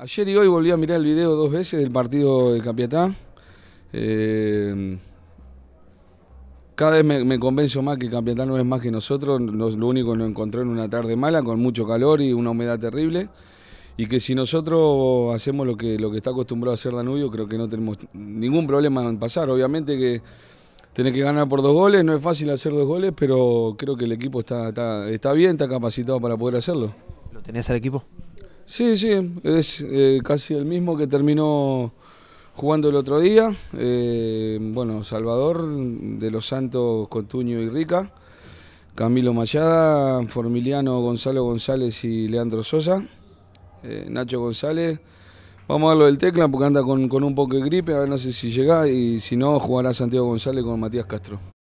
Ayer y hoy volví a mirar el video dos veces del partido de Capiatá. Eh, cada vez me, convenzo más que Capiatá no es más que nosotros. Nos, lo único que nos encontró en una tarde mala, con mucho calor y una humedad terrible. Y que si nosotros hacemos lo que, lo que está acostumbrado a hacer Danubio, creo que no tenemos ningún problema en pasar. Obviamente que tenés que ganar por dos goles, no es fácil hacer dos goles, pero creo que el equipo está, está, está bien, está capacitado para poder hacerlo. ¿Lo tenés al equipo? Sí, sí, es eh, casi el mismo que terminó jugando el otro día. Eh, bueno, Salvador, de los Santos, Cotuño y Rica. Camilo Mayada, Formiliano, Gonzalo González y Leandro Sosa. Eh, Nacho González. Vamos a ver lo del Tecla porque anda con, con un poco de gripe, a ver no sé si llega y si no jugará Santiago González con Matías Castro.